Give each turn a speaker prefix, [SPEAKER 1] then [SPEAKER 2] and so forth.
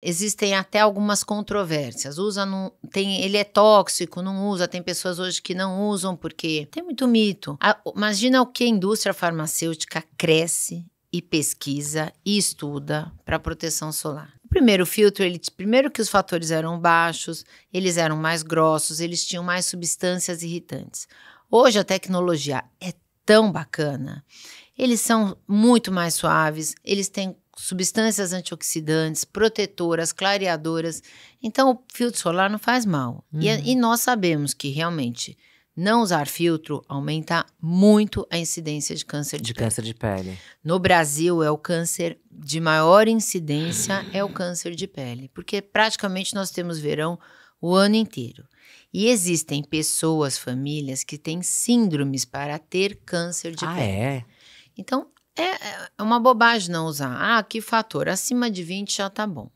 [SPEAKER 1] Existem até algumas controvérsias. Usa não tem, ele é tóxico, não usa. Tem pessoas hoje que não usam porque tem muito mito. A, imagina o que a indústria farmacêutica cresce e pesquisa e estuda para proteção solar. O primeiro filtro, ele, primeiro que os fatores eram baixos, eles eram mais grossos, eles tinham mais substâncias irritantes. Hoje a tecnologia é tão bacana. Eles são muito mais suaves, eles têm substâncias antioxidantes, protetoras, clareadoras. Então, o filtro solar não faz mal. É, uhum. E, e nós sabemos que realmente não usar filtro aumenta muito a incidência de câncer de, de pele.
[SPEAKER 2] câncer de pele.
[SPEAKER 1] No Brasil é o câncer de maior incidência é o câncer de pele, porque praticamente nós temos verão o ano inteiro. E existem pessoas, famílias que têm síndromes para ter câncer de ah, pele. é. Então, é, é uma bobagem não usar. Ah, que fator? Acima de 20 já tá bom.